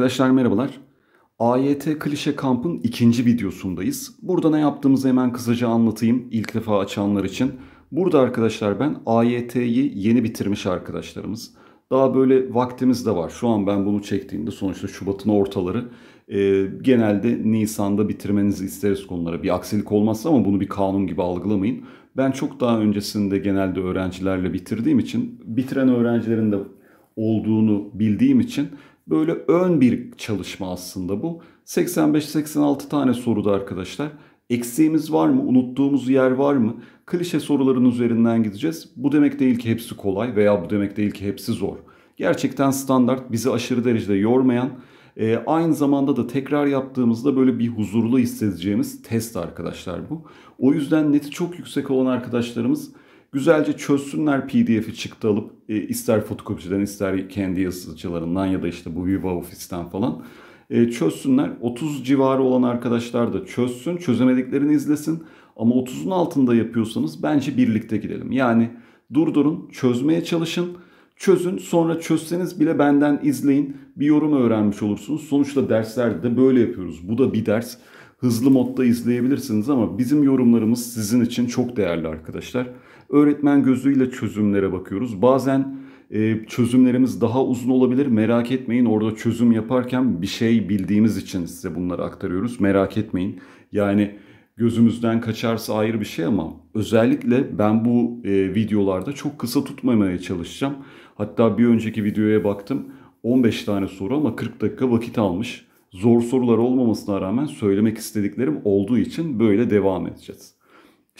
Arkadaşlar merhabalar. AYT Klişe Kamp'ın ikinci videosundayız. Burada ne yaptığımızı hemen kısaca anlatayım ilk defa açanlar için. Burada arkadaşlar ben AYT'yi yeni bitirmiş arkadaşlarımız. Daha böyle vaktimiz de var. Şu an ben bunu çektiğimde sonuçta Şubat'ın ortaları. E, genelde Nisan'da bitirmenizi isteriz konulara. Bir aksilik olmazsa ama bunu bir kanun gibi algılamayın. Ben çok daha öncesinde genelde öğrencilerle bitirdiğim için, bitiren öğrencilerin de olduğunu bildiğim için Böyle ön bir çalışma aslında bu. 85-86 tane soruda arkadaşlar. Eksiğimiz var mı? Unuttuğumuz yer var mı? Klişe soruların üzerinden gideceğiz. Bu demek değil ki hepsi kolay veya bu demek değil ki hepsi zor. Gerçekten standart, bizi aşırı derecede yormayan, e, aynı zamanda da tekrar yaptığımızda böyle bir huzurlu hissedeceğimiz test arkadaşlar bu. O yüzden neti çok yüksek olan arkadaşlarımız güzelce çözsünler pdf'i çıktı alıp e, ister fotokopiciden ister kendi yazıcılarından ya da işte bu Viva Office'ten falan e, çözsünler. 30 civarı olan arkadaşlar da çözsün çözemediklerini izlesin ama 30'un altında yapıyorsanız bence birlikte gidelim. Yani durdurun çözmeye çalışın çözün. Sonra çözseniz bile benden izleyin. Bir yorum öğrenmiş olursunuz. Sonuçta derslerde de böyle yapıyoruz. Bu da bir ders. Hızlı modda izleyebilirsiniz ama bizim yorumlarımız sizin için çok değerli arkadaşlar öğretmen gözüyle çözümlere bakıyoruz. Bazen e, çözümlerimiz daha uzun olabilir. Merak etmeyin orada çözüm yaparken bir şey bildiğimiz için size bunları aktarıyoruz. Merak etmeyin. Yani gözümüzden kaçarsa ayrı bir şey ama özellikle ben bu e, videolarda çok kısa tutmamaya çalışacağım. Hatta bir önceki videoya baktım 15 tane soru ama 40 dakika vakit almış. Zor sorular olmamasına rağmen söylemek istediklerim olduğu için böyle devam edeceğiz.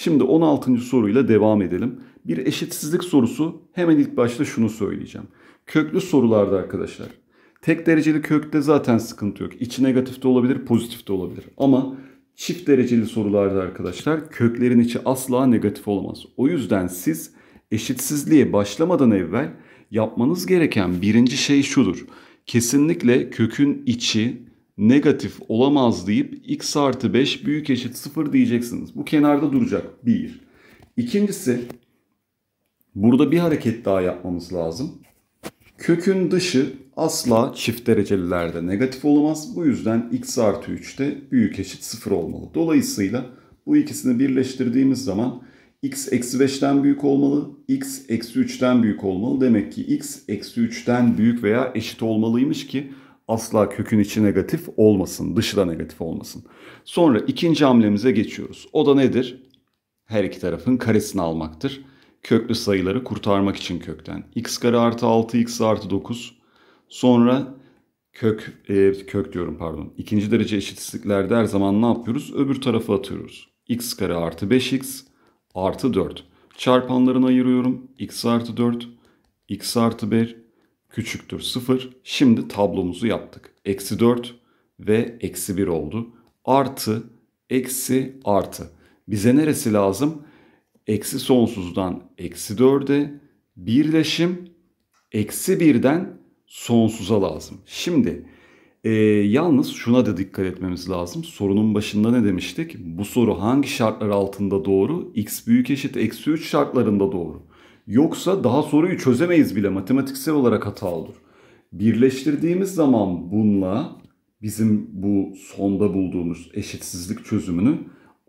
Şimdi 16. soruyla devam edelim. Bir eşitsizlik sorusu hemen ilk başta şunu söyleyeceğim. Köklü sorularda arkadaşlar. Tek dereceli kökte zaten sıkıntı yok. İçi negatif de olabilir, pozitif de olabilir. Ama çift dereceli sorularda arkadaşlar köklerin içi asla negatif olmaz. O yüzden siz eşitsizliğe başlamadan evvel yapmanız gereken birinci şey şudur. Kesinlikle kökün içi negatif olamaz deyip x artı 5 büyük eşit 0 diyeceksiniz. Bu kenarda duracak. Bir. İkincisi burada bir hareket daha yapmamız lazım. Kökün dışı asla çift derecelilerde negatif olamaz. Bu yüzden x artı 3 de büyük eşit 0 olmalı. Dolayısıyla bu ikisini birleştirdiğimiz zaman x eksi 5'ten büyük olmalı, x eksi 3'ten büyük olmalı. Demek ki x eksi 3'ten büyük veya eşit olmalıymış ki asla kökün içi negatif olmasın, dışı da negatif olmasın. Sonra ikinci hamlemize geçiyoruz. O da nedir? Her iki tarafın karesini almaktır. Köklü sayıları kurtarmak için kökten. x kare artı 6, x artı 9. Sonra kök, e, kök diyorum pardon. İkinci derece eşitsizliklerde her zaman ne yapıyoruz? Öbür tarafa atıyoruz. x kare artı 5x artı 4. Çarpanlarını ayırıyorum. x artı 4, x artı 1, küçüktür 0. Şimdi tablomuzu yaptık. Eksi 4 ve eksi 1 oldu. Artı, eksi, artı. Bize neresi lazım? Eksi sonsuzdan eksi 4'e birleşim eksi 1'den sonsuza lazım. Şimdi e, yalnız şuna da dikkat etmemiz lazım. Sorunun başında ne demiştik? Bu soru hangi şartlar altında doğru? X büyük eşit eksi 3 şartlarında doğru. Yoksa daha soruyu çözemeyiz bile matematiksel olarak hata olur. Birleştirdiğimiz zaman bununla bizim bu sonda bulduğumuz eşitsizlik çözümünü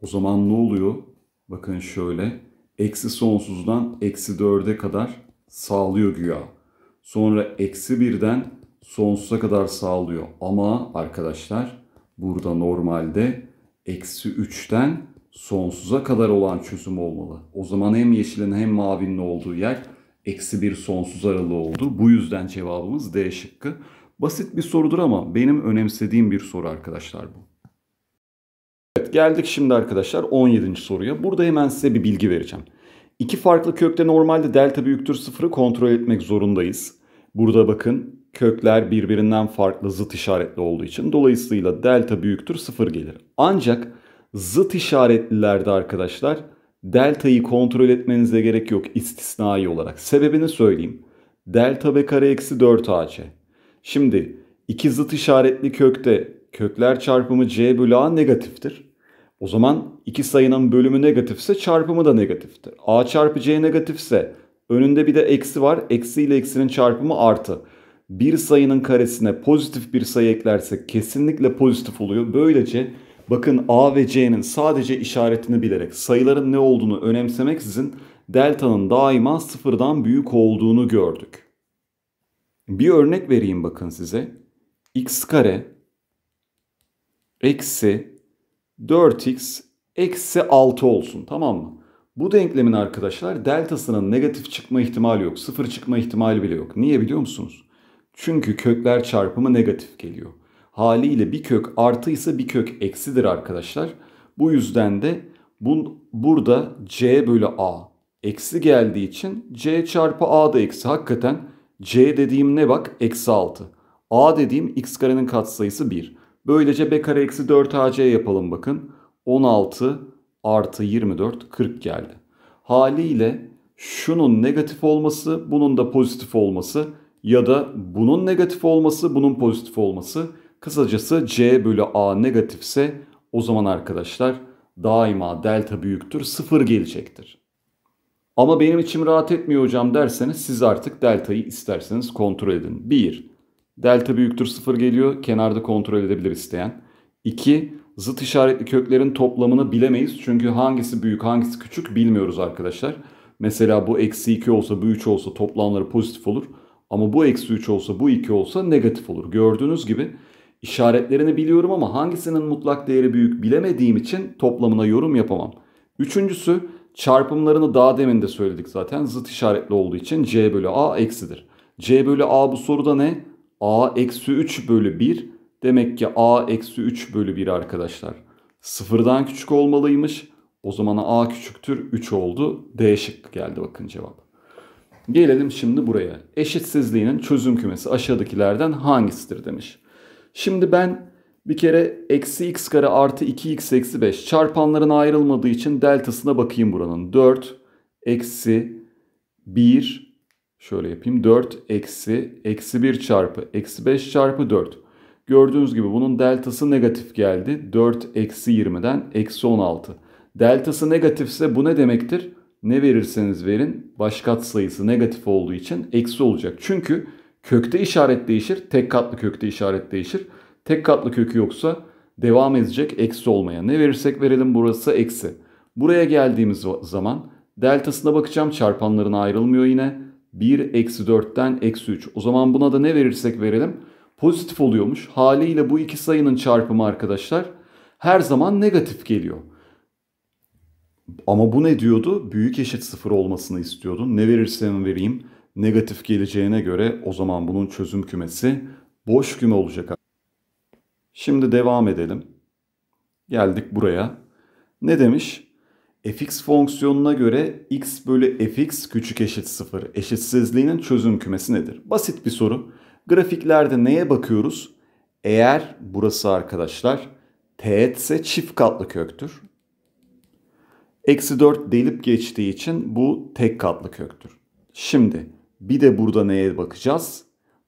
o zaman ne oluyor? Bakın şöyle eksi sonsuzdan eksi dörde kadar sağlıyor güya. Sonra eksi birden sonsuza kadar sağlıyor. Ama arkadaşlar burada normalde eksi üçten sonsuza kadar olan çözüm olmalı. O zaman hem yeşilin hem mavinin olduğu yer eksi bir sonsuz aralığı oldu. Bu yüzden cevabımız D şıkkı. Basit bir sorudur ama benim önemsediğim bir soru arkadaşlar bu. Evet geldik şimdi arkadaşlar 17. soruya. Burada hemen size bir bilgi vereceğim. İki farklı kökte normalde delta büyüktür sıfırı kontrol etmek zorundayız. Burada bakın kökler birbirinden farklı zıt işaretli olduğu için dolayısıyla delta büyüktür sıfır gelir. Ancak zıt işaretlilerde arkadaşlar delta'yı kontrol etmenize gerek yok istisnai olarak. Sebebini söyleyeyim. Delta b kare eksi 4 ac. Şimdi iki zıt işaretli kökte kökler çarpımı c bölü a negatiftir. O zaman iki sayının bölümü negatifse çarpımı da negatiftir. a çarpı c negatifse önünde bir de eksi var. Eksi ile eksinin çarpımı artı. Bir sayının karesine pozitif bir sayı eklerse kesinlikle pozitif oluyor. Böylece Bakın A ve C'nin sadece işaretini bilerek sayıların ne olduğunu önemsemeksizin delta'nın daima sıfırdan büyük olduğunu gördük. Bir örnek vereyim bakın size. x kare eksi 4x eksi 6 olsun tamam mı? Bu denklemin arkadaşlar deltasının negatif çıkma ihtimali yok. Sıfır çıkma ihtimali bile yok. Niye biliyor musunuz? Çünkü kökler çarpımı negatif geliyor. Haliyle bir kök artıysa bir kök eksidir arkadaşlar. Bu yüzden de bu, burada c bölü a eksi geldiği için c çarpı a da eksi. Hakikaten c dediğim ne bak? Eksi 6. a dediğim x karenin katsayısı 1. Böylece b kare eksi 4ac yapalım bakın. 16 artı 24 40 geldi. Haliyle şunun negatif olması bunun da pozitif olması ya da bunun negatif olması bunun pozitif olması Kısacası C bölü A negatifse o zaman arkadaşlar daima delta büyüktür sıfır gelecektir. Ama benim içim rahat etmiyor hocam derseniz siz artık delta'yı isterseniz kontrol edin. 1. Delta büyüktür sıfır geliyor. Kenarda kontrol edebilir isteyen. 2. Zıt işaretli köklerin toplamını bilemeyiz. Çünkü hangisi büyük hangisi küçük bilmiyoruz arkadaşlar. Mesela bu eksi 2 olsa bu 3 olsa toplamları pozitif olur. Ama bu eksi 3 olsa bu 2 olsa negatif olur. Gördüğünüz gibi İşaretlerini biliyorum ama hangisinin mutlak değeri büyük bilemediğim için toplamına yorum yapamam. Üçüncüsü çarpımlarını daha demin de söyledik zaten zıt işaretli olduğu için c bölü a eksidir. c bölü a bu soruda ne? a eksi 3 bölü 1 demek ki a eksi 3 bölü 1 arkadaşlar. Sıfırdan küçük olmalıymış. O zaman a küçüktür 3 oldu. D şıkkı geldi bakın cevap. Gelelim şimdi buraya. Eşitsizliğinin çözüm kümesi aşağıdakilerden hangisidir demiş. Şimdi ben bir kere eksi x kare artı 2x eksi 5 çarpanların ayrılmadığı için deltasına bakayım buranın. 4 eksi 1 şöyle yapayım 4 eksi eksi 1 çarpı eksi 5 çarpı 4. Gördüğünüz gibi bunun deltası negatif geldi. 4 eksi 20'den eksi 16. Deltası negatifse bu ne demektir? Ne verirseniz verin baş katsayısı negatif olduğu için eksi olacak. Çünkü Kökte işaret değişir. Tek katlı kökte işaret değişir. Tek katlı kökü yoksa devam edecek eksi olmaya. Ne verirsek verelim burası eksi. Buraya geldiğimiz zaman deltasına bakacağım. çarpanların ayrılmıyor yine. 1 eksi 4'ten eksi 3. O zaman buna da ne verirsek verelim pozitif oluyormuş. Haliyle bu iki sayının çarpımı arkadaşlar her zaman negatif geliyor. Ama bu ne diyordu? Büyük eşit sıfır olmasını istiyordu. Ne verirsem vereyim negatif geleceğine göre o zaman bunun çözüm kümesi boş küme olacak. Şimdi devam edelim. Geldik buraya. Ne demiş? fx fonksiyonuna göre x bölü fx küçük eşit sıfır eşitsizliğinin çözüm kümesi nedir? Basit bir soru. Grafiklerde neye bakıyoruz? Eğer burası arkadaşlar teğetse çift katlı köktür. Eksi 4 delip geçtiği için bu tek katlı köktür. Şimdi bir de burada neye bakacağız?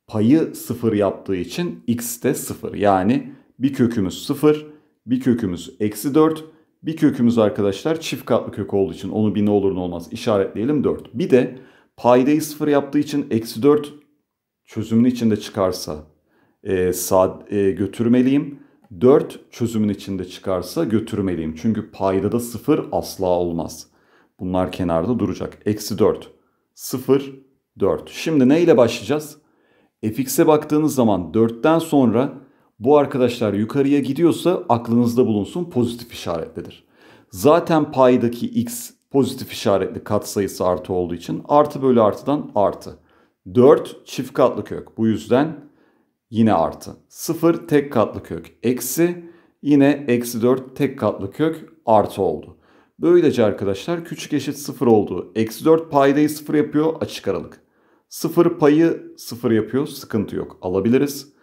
Payı 0 yaptığı için x de 0. Yani bir kökümüz 0, bir kökümüz eksi 4, bir kökümüz arkadaşlar çift katlı kök olduğu için onu bir ne olur ne olmaz işaretleyelim 4. Bir de paydayı 0 yaptığı için eksi 4 çözümün içinde çıkarsa e, sağ, e, götürmeliyim. 4 çözümün içinde çıkarsa götürmeliyim. Çünkü payda da 0 asla olmaz. Bunlar kenarda duracak. Eksi 4, 0, 4. Şimdi ne ile başlayacağız? fx'e baktığınız zaman 4'ten sonra bu arkadaşlar yukarıya gidiyorsa aklınızda bulunsun pozitif işaretlidir. Zaten paydaki x pozitif işaretli katsayısı artı olduğu için artı bölü artıdan artı. 4 çift katlı kök bu yüzden yine artı. 0 tek katlı kök eksi yine eksi 4 tek katlı kök artı oldu. Böylece arkadaşlar küçük eşit 0 olduğu Eksi 4 paydayı 0 yapıyor açık aralık. Sıfır payı sıfır yapıyor. Sıkıntı yok. Alabiliriz.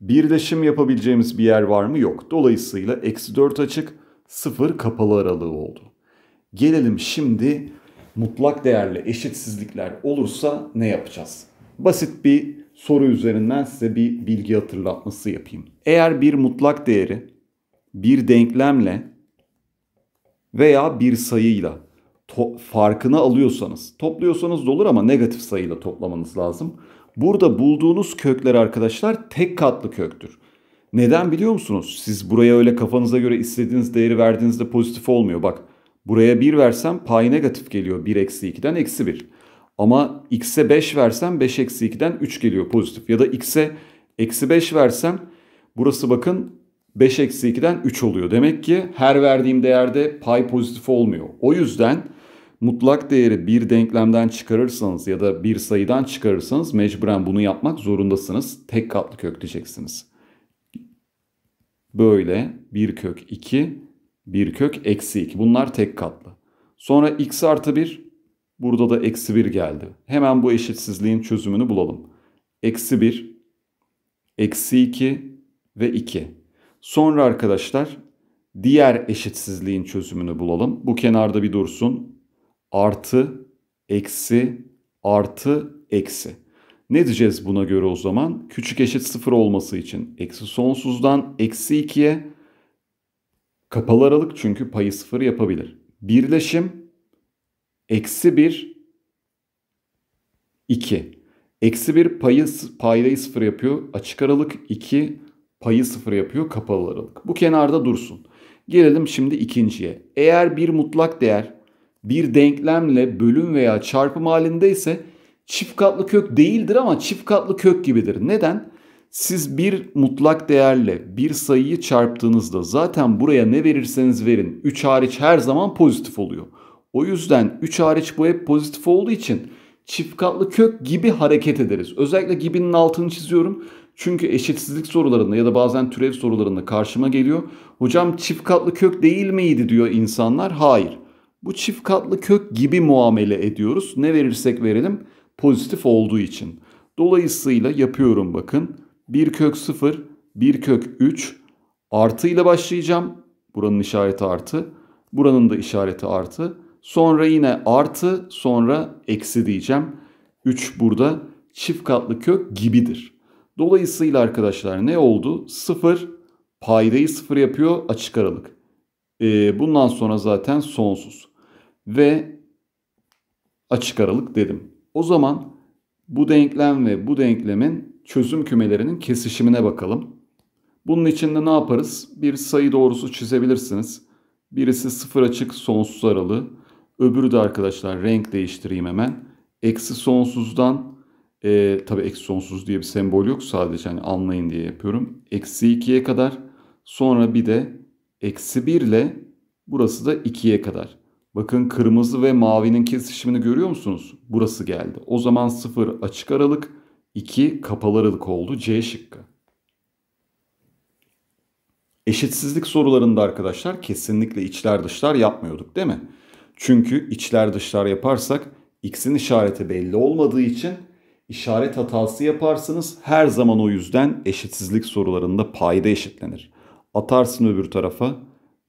Birleşim yapabileceğimiz bir yer var mı? Yok. Dolayısıyla eksi 4 açık, sıfır kapalı aralığı oldu. Gelelim şimdi mutlak değerli eşitsizlikler olursa ne yapacağız? Basit bir soru üzerinden size bir bilgi hatırlatması yapayım. Eğer bir mutlak değeri bir denklemle veya bir sayıyla to- farkına alıyorsanız topluyorsanız da olur ama negatif sayıyla toplamanız lazım. Burada bulduğunuz kökler arkadaşlar tek katlı köktür. Neden biliyor musunuz? Siz buraya öyle kafanıza göre istediğiniz değeri verdiğinizde pozitif olmuyor. Bak buraya 1 versem pay negatif geliyor 1 eksi 2'den eksi 1. Ama x'e 5 versem 5 eksi 2'den 3 geliyor pozitif. Ya da x'e eksi 5 versem burası bakın 5 eksi 2'den 3 oluyor. Demek ki her verdiğim değerde pay pozitif olmuyor. O yüzden mutlak değeri bir denklemden çıkarırsanız ya da bir sayıdan çıkarırsanız mecburen bunu yapmak zorundasınız. Tek katlı kök diyeceksiniz. Böyle bir kök 2, bir kök eksi 2. Bunlar tek katlı. Sonra x artı 1, burada da eksi 1 geldi. Hemen bu eşitsizliğin çözümünü bulalım. Eksi 1, eksi 2 ve 2. Sonra arkadaşlar diğer eşitsizliğin çözümünü bulalım. Bu kenarda bir dursun artı, eksi, artı, eksi. Ne diyeceğiz buna göre o zaman? Küçük eşit sıfır olması için eksi sonsuzdan eksi ikiye kapalı aralık çünkü payı sıfır yapabilir. Birleşim eksi bir iki. Eksi bir payı paydayı sıfır yapıyor. Açık aralık iki payı sıfır yapıyor. Kapalı aralık. Bu kenarda dursun. Gelelim şimdi ikinciye. Eğer bir mutlak değer bir denklemle bölüm veya çarpım halinde ise çift katlı kök değildir ama çift katlı kök gibidir. Neden? Siz bir mutlak değerle bir sayıyı çarptığınızda zaten buraya ne verirseniz verin 3 hariç her zaman pozitif oluyor. O yüzden 3 hariç bu hep pozitif olduğu için çift katlı kök gibi hareket ederiz. Özellikle gibinin altını çiziyorum. Çünkü eşitsizlik sorularında ya da bazen türev sorularında karşıma geliyor. Hocam çift katlı kök değil miydi diyor insanlar. Hayır bu çift katlı kök gibi muamele ediyoruz. Ne verirsek verelim pozitif olduğu için. Dolayısıyla yapıyorum bakın. 1 kök 0, 1 kök 3 artı ile başlayacağım. Buranın işareti artı. Buranın da işareti artı. Sonra yine artı sonra eksi diyeceğim. 3 burada çift katlı kök gibidir. Dolayısıyla arkadaşlar ne oldu? 0 paydayı 0 yapıyor açık aralık. Ee, bundan sonra zaten sonsuz ve açık aralık dedim. O zaman bu denklem ve bu denklemin çözüm kümelerinin kesişimine bakalım. Bunun için de ne yaparız? Bir sayı doğrusu çizebilirsiniz. Birisi sıfır açık sonsuz aralı. Öbürü de arkadaşlar renk değiştireyim hemen. Eksi sonsuzdan e, tabi eksi sonsuz diye bir sembol yok sadece hani anlayın diye yapıyorum. Eksi 2'ye kadar sonra bir de eksi 1 ile burası da 2'ye kadar. Bakın kırmızı ve mavinin kesişimini görüyor musunuz? Burası geldi. O zaman 0 açık aralık, 2 kapalı aralık oldu. C şıkkı. Eşitsizlik sorularında arkadaşlar kesinlikle içler dışlar yapmıyorduk değil mi? Çünkü içler dışlar yaparsak x'in işareti belli olmadığı için işaret hatası yaparsınız. Her zaman o yüzden eşitsizlik sorularında payda eşitlenir. Atarsın öbür tarafa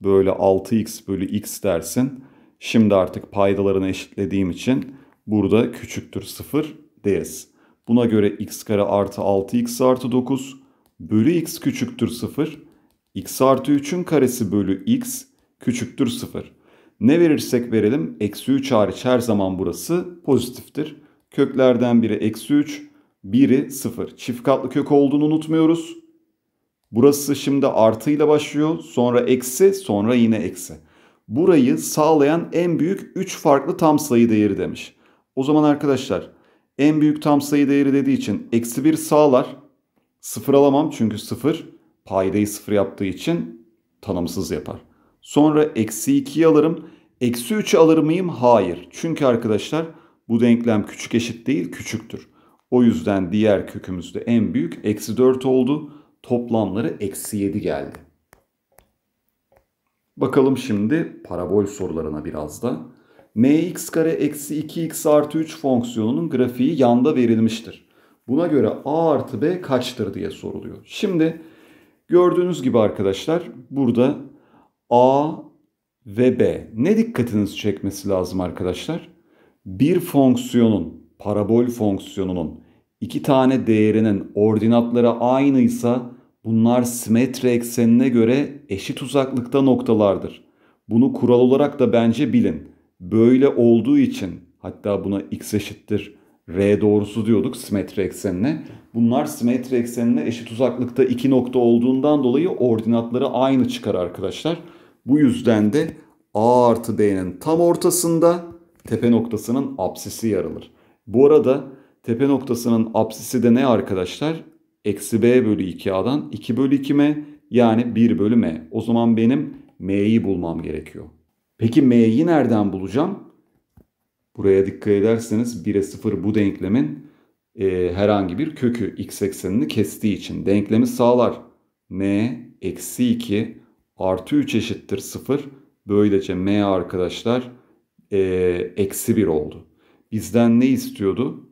böyle 6x bölü x dersin. Şimdi artık paydalarını eşitlediğim için burada küçüktür 0 deriz. Buna göre x kare artı 6x artı 9 bölü x küçüktür 0. x artı 3'ün karesi bölü x küçüktür 0. Ne verirsek verelim eksi 3 hariç her zaman burası pozitiftir. Köklerden biri eksi 3, biri 0. Çift katlı kök olduğunu unutmuyoruz. Burası şimdi artıyla başlıyor. Sonra eksi, sonra yine eksi burayı sağlayan en büyük 3 farklı tam sayı değeri demiş. O zaman arkadaşlar en büyük tam sayı değeri dediği için eksi 1 sağlar. Sıfır alamam çünkü sıfır paydayı sıfır yaptığı için tanımsız yapar. Sonra eksi 2'yi alırım. Eksi 3'ü alır mıyım? Hayır. Çünkü arkadaşlar bu denklem küçük eşit değil küçüktür. O yüzden diğer kökümüzde en büyük eksi 4 oldu. Toplamları eksi 7 geldi. Bakalım şimdi parabol sorularına biraz da. mx kare eksi 2x artı 3 fonksiyonunun grafiği yanda verilmiştir. Buna göre a artı b kaçtır diye soruluyor. Şimdi gördüğünüz gibi arkadaşlar burada a ve b ne dikkatinizi çekmesi lazım arkadaşlar? Bir fonksiyonun, parabol fonksiyonunun iki tane değerinin ordinatları aynıysa Bunlar simetri eksenine göre eşit uzaklıkta noktalardır. Bunu kural olarak da bence bilin. Böyle olduğu için hatta buna x eşittir r doğrusu diyorduk simetri eksenine. Bunlar simetri eksenine eşit uzaklıkta iki nokta olduğundan dolayı ordinatları aynı çıkar arkadaşlar. Bu yüzden de a artı b'nin tam ortasında tepe noktasının apsisi yer alır. Bu arada tepe noktasının apsisi de ne arkadaşlar? eksi b bölü 2a'dan 2 bölü 2m yani 1 bölü m. O zaman benim m'yi bulmam gerekiyor. Peki m'yi nereden bulacağım? Buraya dikkat ederseniz 1'e 0 bu denklemin e, herhangi bir kökü x eksenini kestiği için denklemi sağlar. m eksi 2 artı 3 eşittir 0. Böylece m arkadaşlar e, eksi 1 oldu. Bizden ne istiyordu?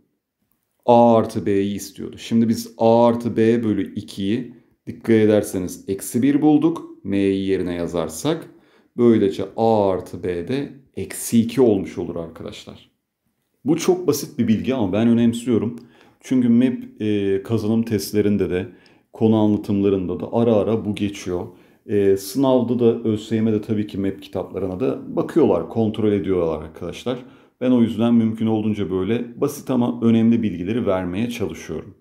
a artı b'yi istiyordu. Şimdi biz a artı b bölü 2'yi dikkat ederseniz eksi 1 bulduk. m'yi yerine yazarsak böylece a artı b de eksi 2 olmuş olur arkadaşlar. Bu çok basit bir bilgi ama ben önemsiyorum. Çünkü MEP e, kazanım testlerinde de konu anlatımlarında da ara ara bu geçiyor. E, sınavda da ÖSYM'de tabii ki MEP kitaplarına da bakıyorlar, kontrol ediyorlar arkadaşlar. Ben o yüzden mümkün olduğunca böyle basit ama önemli bilgileri vermeye çalışıyorum.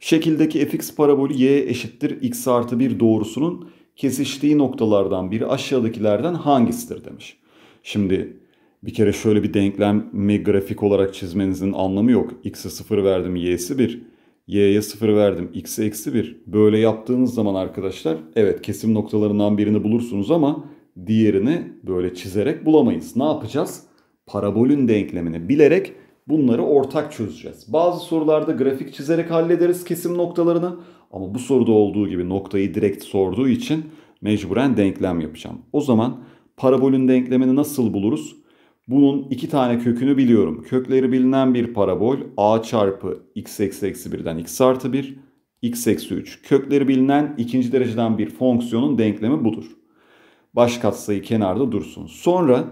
Şekildeki fx parabolü y eşittir x artı 1 doğrusunun kesiştiği noktalardan biri aşağıdakilerden hangisidir demiş. Şimdi bir kere şöyle bir denklemi grafik olarak çizmenizin anlamı yok. X'e 0 verdim, y'si 1. Y'ye 0 verdim, x'e eksi 1. Böyle yaptığınız zaman arkadaşlar evet kesim noktalarından birini bulursunuz ama diğerini böyle çizerek bulamayız. Ne yapacağız? parabolün denklemini bilerek bunları ortak çözeceğiz. Bazı sorularda grafik çizerek hallederiz kesim noktalarını ama bu soruda olduğu gibi noktayı direkt sorduğu için mecburen denklem yapacağım. O zaman parabolün denklemini nasıl buluruz? Bunun iki tane kökünü biliyorum. Kökleri bilinen bir parabol a çarpı x eksi eksi birden x artı bir x eksi 3. Kökleri bilinen ikinci dereceden bir fonksiyonun denklemi budur. Baş katsayı kenarda dursun. Sonra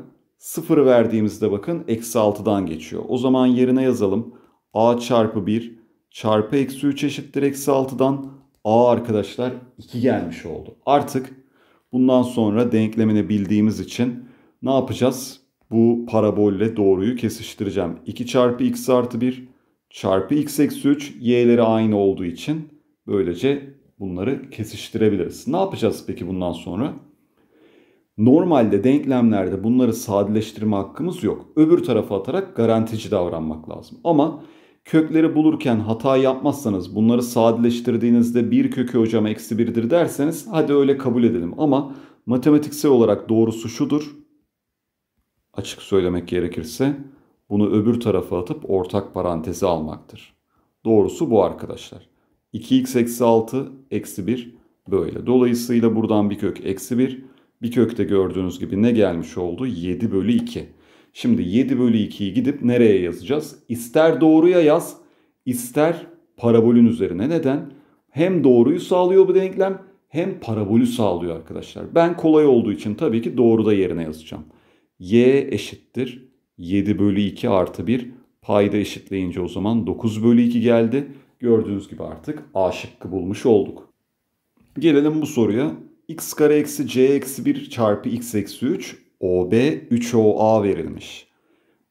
Sıfırı verdiğimizde bakın eksi 6'dan geçiyor. O zaman yerine yazalım. A çarpı 1 çarpı eksi 3 eşittir eksi 6'dan A arkadaşlar 2 gelmiş oldu. Artık bundan sonra denklemini bildiğimiz için ne yapacağız? Bu parabolle doğruyu kesiştireceğim. 2 çarpı x artı 1 çarpı x eksi 3 y'leri aynı olduğu için böylece bunları kesiştirebiliriz. Ne yapacağız peki bundan sonra? Normalde denklemlerde bunları sadeleştirme hakkımız yok. Öbür tarafa atarak garantici davranmak lazım. Ama kökleri bulurken hata yapmazsanız bunları sadeleştirdiğinizde bir kökü hocam eksi birdir derseniz hadi öyle kabul edelim. Ama matematiksel olarak doğrusu şudur. Açık söylemek gerekirse bunu öbür tarafa atıp ortak parantezi almaktır. Doğrusu bu arkadaşlar. 2x eksi 6 eksi 1 böyle. Dolayısıyla buradan bir kök eksi 1 bir kökte gördüğünüz gibi ne gelmiş oldu? 7 bölü 2. Şimdi 7 bölü 2'yi gidip nereye yazacağız? İster doğruya yaz, ister parabolün üzerine. Neden? Hem doğruyu sağlıyor bu denklem hem parabolü sağlıyor arkadaşlar. Ben kolay olduğu için tabii ki doğruda yerine yazacağım. y eşittir 7 bölü 2 artı 1 payda eşitleyince o zaman 9 bölü 2 geldi. Gördüğünüz gibi artık A şıkkı bulmuş olduk. Gelelim bu soruya x kare eksi c eksi 1 çarpı x eksi 3 OB 3OA verilmiş.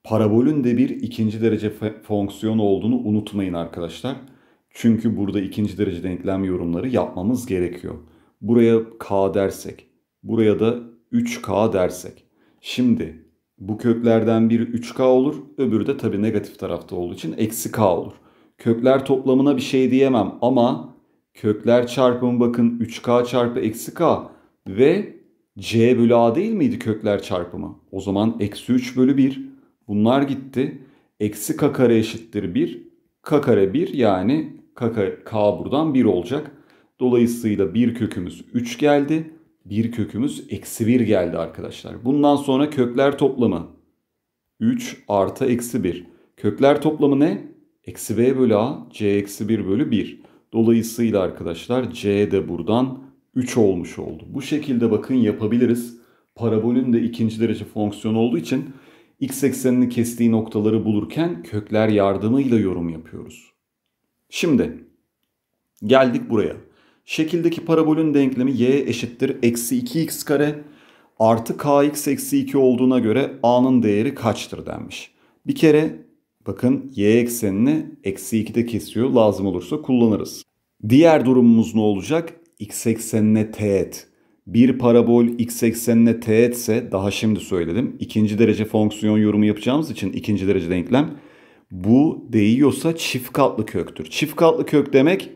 Parabolün de bir ikinci derece fonksiyon olduğunu unutmayın arkadaşlar. Çünkü burada ikinci derece denklem yorumları yapmamız gerekiyor. Buraya k dersek, buraya da 3k dersek. Şimdi bu köklerden biri 3k olur, öbürü de tabii negatif tarafta olduğu için eksi k olur. Kökler toplamına bir şey diyemem ama Kökler çarpımı bakın 3K çarpı eksi K ve C bölü A değil miydi kökler çarpımı? O zaman eksi 3 bölü 1. Bunlar gitti. Eksi K kare eşittir 1. K kare 1 yani K, K buradan 1 olacak. Dolayısıyla bir kökümüz 3 geldi. bir kökümüz eksi 1 geldi arkadaşlar. Bundan sonra kökler toplamı 3 artı eksi 1. Kökler toplamı ne? Eksi b bölü a, c eksi 1 bölü 1. Dolayısıyla arkadaşlar C de buradan 3 olmuş oldu. Bu şekilde bakın yapabiliriz. Parabolün de ikinci derece fonksiyon olduğu için x eksenini kestiği noktaları bulurken kökler yardımıyla yorum yapıyoruz. Şimdi geldik buraya. Şekildeki parabolün denklemi y eşittir eksi 2x kare artı kx eksi 2 olduğuna göre a'nın değeri kaçtır denmiş. Bir kere Bakın y eksenini eksi 2'de kesiyor. Lazım olursa kullanırız. Diğer durumumuz ne olacak? x eksenine teğet. Bir parabol x eksenine teğetse daha şimdi söyledim. ikinci derece fonksiyon yorumu yapacağımız için ikinci derece denklem. Bu değiyorsa çift katlı köktür. Çift katlı kök demek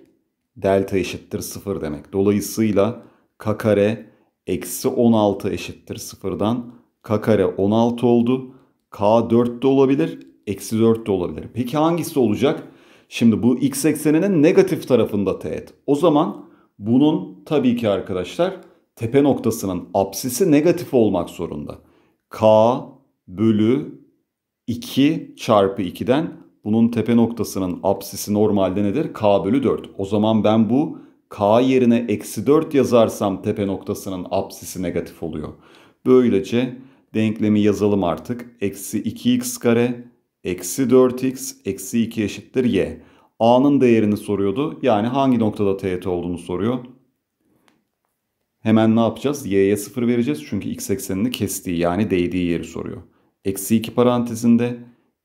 delta eşittir 0 demek. Dolayısıyla k kare eksi 16 eşittir 0'dan k kare 16 oldu. k 4 de olabilir Eksi 4 de olabilir. Peki hangisi olacak? Şimdi bu x ekseninin negatif tarafında teğet. O zaman bunun tabii ki arkadaşlar tepe noktasının apsisi negatif olmak zorunda. K bölü 2 çarpı 2'den bunun tepe noktasının apsisi normalde nedir? K bölü 4. O zaman ben bu K yerine eksi 4 yazarsam tepe noktasının apsisi negatif oluyor. Böylece denklemi yazalım artık. Eksi 2x kare Eksi 4x eksi 2 eşittir y. A'nın değerini soruyordu. Yani hangi noktada teğet olduğunu soruyor. Hemen ne yapacağız? Y'ye 0 vereceğiz. Çünkü x eksenini kestiği yani değdiği yeri soruyor. Eksi 2 parantezinde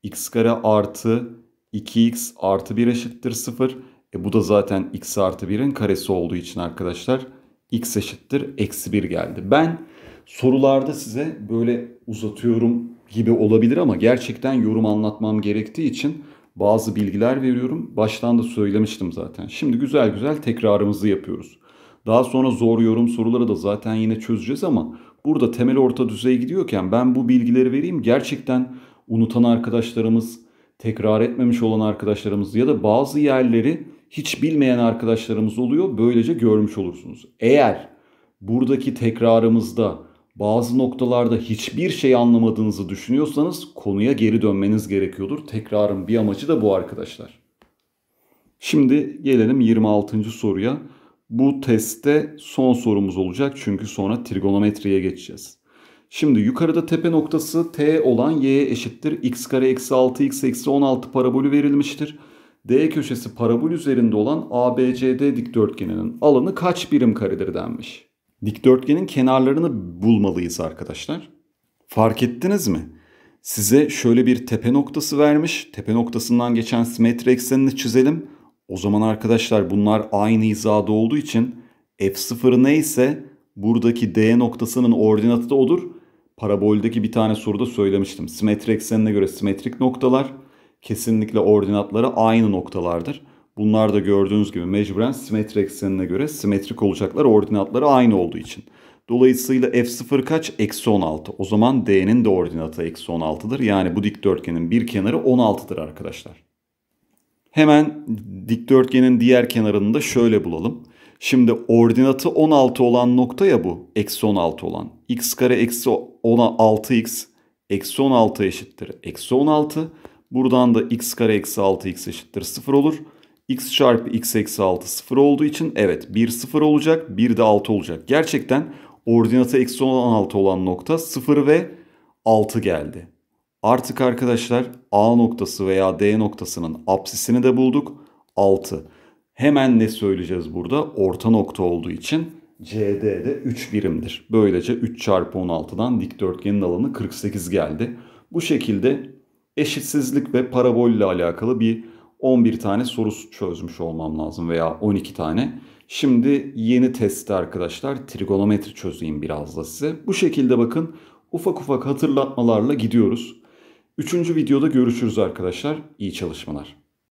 x kare artı 2x artı 1 eşittir 0. E bu da zaten x artı 1'in karesi olduğu için arkadaşlar x eşittir eksi 1 geldi. Ben sorularda size böyle uzatıyorum gibi olabilir ama gerçekten yorum anlatmam gerektiği için bazı bilgiler veriyorum. Baştan da söylemiştim zaten. Şimdi güzel güzel tekrarımızı yapıyoruz. Daha sonra zor yorum soruları da zaten yine çözeceğiz ama burada temel orta düzey gidiyorken ben bu bilgileri vereyim. Gerçekten unutan arkadaşlarımız, tekrar etmemiş olan arkadaşlarımız ya da bazı yerleri hiç bilmeyen arkadaşlarımız oluyor. Böylece görmüş olursunuz. Eğer buradaki tekrarımızda bazı noktalarda hiçbir şey anlamadığınızı düşünüyorsanız konuya geri dönmeniz gerekiyordur. Tekrarın bir amacı da bu arkadaşlar. Şimdi gelelim 26. soruya. Bu testte son sorumuz olacak çünkü sonra trigonometriye geçeceğiz. Şimdi yukarıda tepe noktası t olan y'ye eşittir. x kare eksi 6 x eksi 16 parabolü verilmiştir. D köşesi parabol üzerinde olan ABCD dikdörtgeninin alanı kaç birim karedir denmiş. Dikdörtgenin kenarlarını bulmalıyız arkadaşlar. Fark ettiniz mi? Size şöyle bir tepe noktası vermiş. Tepe noktasından geçen simetri eksenini çizelim. O zaman arkadaşlar bunlar aynı hizada olduğu için f0 neyse buradaki d noktasının ordinatı da odur. Paraboldeki bir tane soruda söylemiştim. Simetri eksenine göre simetrik noktalar kesinlikle ordinatları aynı noktalardır. Bunlar da gördüğünüz gibi mecburen simetri eksenine göre simetrik olacaklar. Ordinatları aynı olduğu için. Dolayısıyla f0 kaç? Eksi 16. O zaman d'nin de ordinatı eksi 16'dır. Yani bu dikdörtgenin bir kenarı 16'dır arkadaşlar. Hemen dikdörtgenin diğer kenarını da şöyle bulalım. Şimdi ordinatı 16 olan nokta ya bu. Eksi 16 olan. x kare eksi 16x eksi 16 eşittir. Eksi 16. Buradan da x kare eksi 6x eşittir 0 olur x çarpı x eksi 6 sıfır olduğu için evet 1 sıfır olacak 1 de 6 olacak. Gerçekten ordinata eksi 16 olan nokta 0 ve 6 geldi. Artık arkadaşlar A noktası veya D noktasının apsisini de bulduk 6. Hemen ne söyleyeceğiz burada? Orta nokta olduğu için CD'de 3 birimdir. Böylece 3 çarpı 16'dan dikdörtgenin alanı 48 geldi. Bu şekilde eşitsizlik ve parabol ile alakalı bir 11 tane soru çözmüş olmam lazım veya 12 tane. Şimdi yeni testte arkadaşlar trigonometri çözeyim biraz da size. Bu şekilde bakın ufak ufak hatırlatmalarla gidiyoruz. Üçüncü videoda görüşürüz arkadaşlar. İyi çalışmalar.